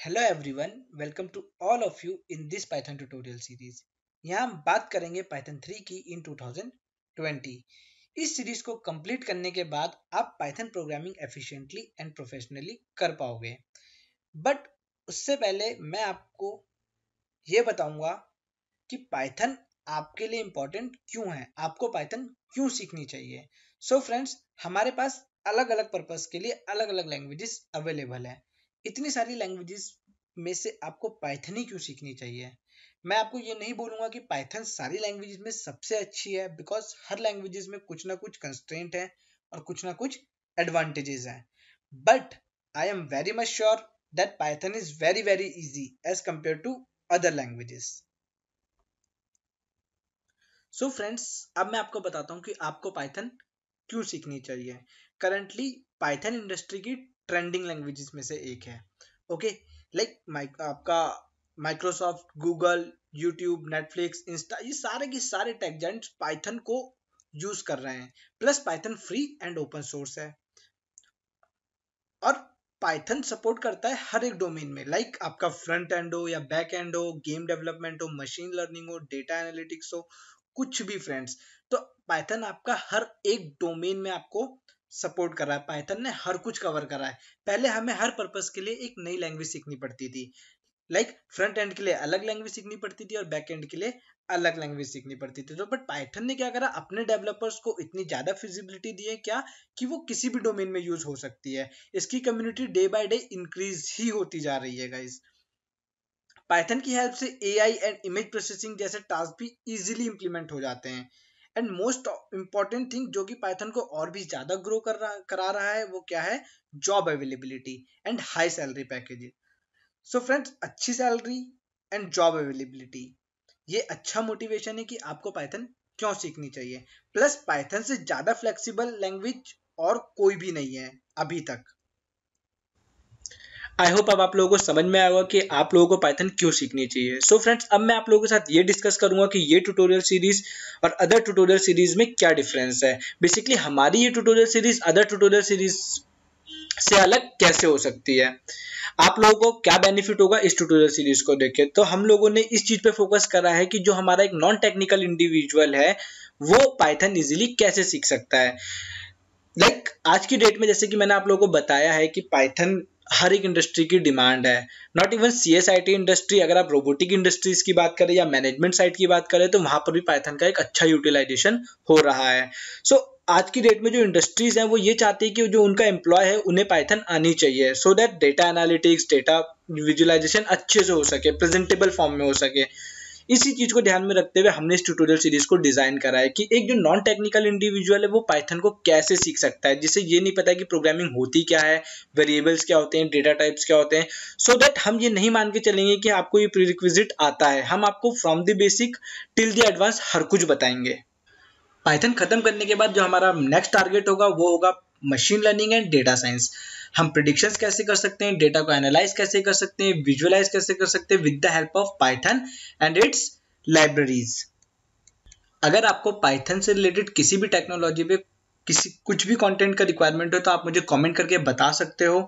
hello everyone welcome to all of you in this Python tutorial series यहाँ हम बात करेंगे पाइथन थ्री की इन 2020 इस सीरीज को कंप्लीट करने के बाद आप Python programming efficiently and professionally कर पाओगे बट उससे पहले मैं आपको ये बताऊंगा कि पाइथन आपके लिए इंपॉर्टेंट क्यों है आपको पाइथन क्यों सीखनी चाहिए सो so फ्रेंड्स हमारे पास अलग अलग पर्पस के लिए अलग अलग लैंग्वेजेस अवेलेबल है इतनी सारी लैंग्वेजेस में से आपको पाइथन ही क्यों सीखनी चाहिए मैं आपको ये नहीं बोलूंगा कि पाइथन सारी लैंग्वेजेस में सबसे अच्छी है बिकॉज हर लैंग्वेजेस में कुछ ना कुछ कंस्ट्रेंट है और कुछ ना कुछ एडवांटेजेस हैं but I am very much sure that Python is very very easy as compare to other languages so so friends अब मैं आपको बताता हूँ कि आपको पाइथन क्यों सीखनी चाहिए करंटली पाइथन इंडस्ट्री की ट्रेंडिंग लैंग्वेजेस में से एक है ओके लाइक माइक आपका Microsoft Google YouTube Netflix Insta ये सारे के सारे टेक पाइथन को यूज कर रहे हैं plus Python free and open source है और पाइथन सपोर्ट करता है हर एक डोमेन में लाइक like आपका फ्रंट एंड हो या बैक एंड हो गेम डेवलपमेंट हो मशीन लर्निंग हो डेटा एनालिटिक्स हो कुछ भी फ्रेंड्स तो पाइथन आपका हर एक डोमेन में आपको सपोर्ट कर रहा है पाइथन ने हर कुछ कवर करा है पहले हमें हर पर्पज के लिए एक नई लैंग्वेज सीखनी पड़ती थी लाइक फ्रंट एंड के लिए अलग लैंग्वेज सीखनी पड़ती थी और बैक एंड के लिए अलग लैंग्वेज सीखनी पड़ती थी तो बट पाइथन ने क्या करा अपने डेवलपर्स को इतनी ज्यादा फिजिबिलिटी दी है क्या कि वो किसी भी डोमेन में यूज हो सकती है इसकी community day by day increase ही होती जा रही है गाइज पाइथन की हेल्प से एआई एंड इमेज प्रोसेसिंग जैसे टास्क भी इजीली इंप्लीमेंट हो जाते हैं एंड मोस्ट इम्पॉर्टेंट थिंग जो कि पाइथन को और भी ज़्यादा ग्रो कर रहा करा रहा है वो क्या है job availability and high salary package so friends अच्छी सैलरी एंड जॉब अवेलेबिलिटी ये अच्छा मोटिवेशन है कि आपको पाइथन क्यों सीखनी चाहिए प्लस पाइथन से ज़्यादा फ्लेक्सिबल लैंग्वेज और कोई भी नहीं है अभी तक आई होप अब आप लोगों को समझ में आएगा कि आप लोगों को पाइथन क्यों सीखनी चाहिए सो so फ्रेंड्स अब मैं आप लोगों के साथ ये डिस्कस करूंगा कि ये ट्यूटोरियल सीरीज और अदर ट्यूटोरियल सीरीज में क्या डिफरेंस है बेसिकली हमारी ये tutorial series other tutorial series से अलग कैसे हो सकती है आप लोगों को क्या बेनिफिट होगा इस ट्यूटोरियल सीरीज को देखे तो हम लोगों ने इस चीज पे फोकस करा है कि जो हमारा एक नॉन टेक्निकल इंडिविजुअल है वो पाइथन इजिली कैसे सीख सकता है लाइक like, आज की डेट में जैसे कि मैंने आप लोगों को बताया है कि पाइथन हर एक इंडस्ट्री की डिमांड है not even C S I T industry अगर आप रोबोटिक इंडस्ट्रीज की बात करें या मैनेजमेंट साइड की बात करें तो वहां पर भी पाइथन का एक अच्छा यूटिलाइजेशन हो रहा है सो so, आज की डेट में जो इंडस्ट्रीज हैं वो ये चाहती है कि जो उनका एम्प्लॉय है उन्हें पाइथन आनी चाहिए so that data analytics data visualization अच्छे से हो सके प्रेजेंटेबल फॉर्म में हो सके इसी चीज को ध्यान में रखते हुए हमने इस ट्यूटोरियल सीरीज को डिजाइन करा है कि एक जो नॉन टेक्निकल इंडिविजुअल है वो पाइथन को कैसे सीख सकता है जिसे ये नहीं पता है कि प्रोग्रामिंग होती क्या है वेरिएबल्स क्या होते हैं डेटा टाइप्स क्या होते हैं सो so दैट हम ये नहीं मान के चलेंगे कि आपको ये प्रीरिक्विजिट आता है हम आपको from the basic till the advance हर कुछ बताएंगे पाइथन खत्म करने के बाद जो हमारा नेक्स्ट टारगेट होगा वो होगा machine learning and data science हम प्रिडिक्शन कैसे कर सकते हैं डेटा को एनालाइज कैसे कर सकते हैं विजुअलाइज कैसे कर सकते हैं with the help of Python and its libraries अगर आपको पाइथन से रिलेटेड किसी भी टेक्नोलॉजी में किसी कुछ भी कंटेंट का रिक्वायरमेंट हो तो आप मुझे कमेंट करके बता सकते हो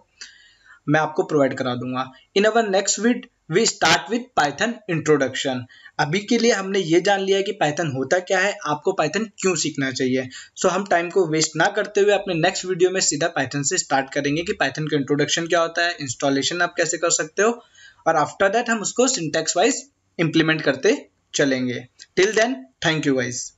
मैं आपको प्रोवाइड करा दूंगा in our next video we start with Python introduction अभी के लिए हमने ये जान लिया कि पाइथन होता क्या है आपको पाइथन क्यों सीखना चाहिए सो so, हम टाइम को वेस्ट ना करते हुए अपने नेक्स्ट वीडियो में सीधा पाइथन से स्टार्ट करेंगे कि पाइथन का इंट्रोडक्शन क्या होता है इंस्टॉलेशन आप कैसे कर सकते हो और आफ्टर दैट हम उसको सिंटेक्स वाइज इंप्लीमेंट करते चलेंगे till then thank you wise